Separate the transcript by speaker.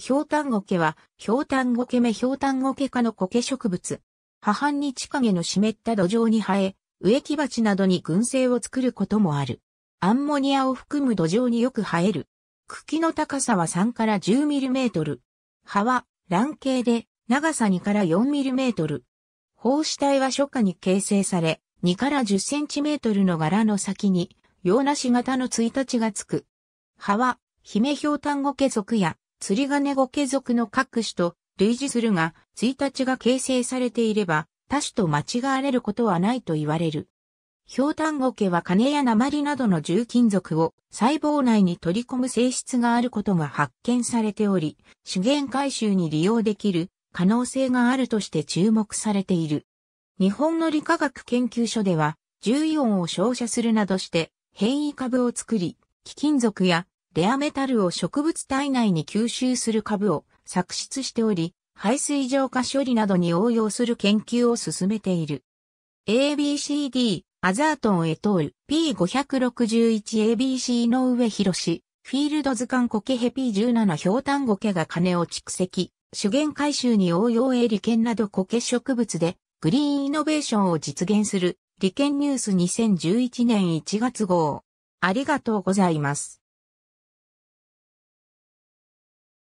Speaker 1: ひょうた
Speaker 2: んごけは、ひょうたんごけ目ひょうたんごけ科の苔植物。破範に地陰の湿った土壌に生え、植木鉢などに群生を作ることもある。アンモニアを含む土壌によく生える。茎の高さは3から10ミリメートル。葉は卵形で長さ2から4ミリメートル。胞子体は初夏に形成され、2から10センチメートルの柄の先に、洋梨型のたちがつく。葉は、姫ひょうたんごけ属や、釣り金語家族の各種と類似するが、1日が形成されていれば、他種と間違われることはないと言われる。氷炭語家は金や鉛などの重金属を細胞内に取り込む性質があることが発見されており、資源回収に利用できる可能性があるとして注目されている。日本の理化学研究所では、重イオンを照射するなどして変異株を作り、貴金属やレアメタルを植物体内に吸収する株を作出しており、排水浄化処理などに応用する研究を進めている。ABCD、アザートン・エトール、P561ABC の上広し、フィールド図鑑コケヘ P17 氷炭ゴケが金を蓄積、資源回収に応用へ利権などコケ植物で、グリーンイノベーションを実現する、利権ニュース2011年1月号。ありが
Speaker 1: とうございます。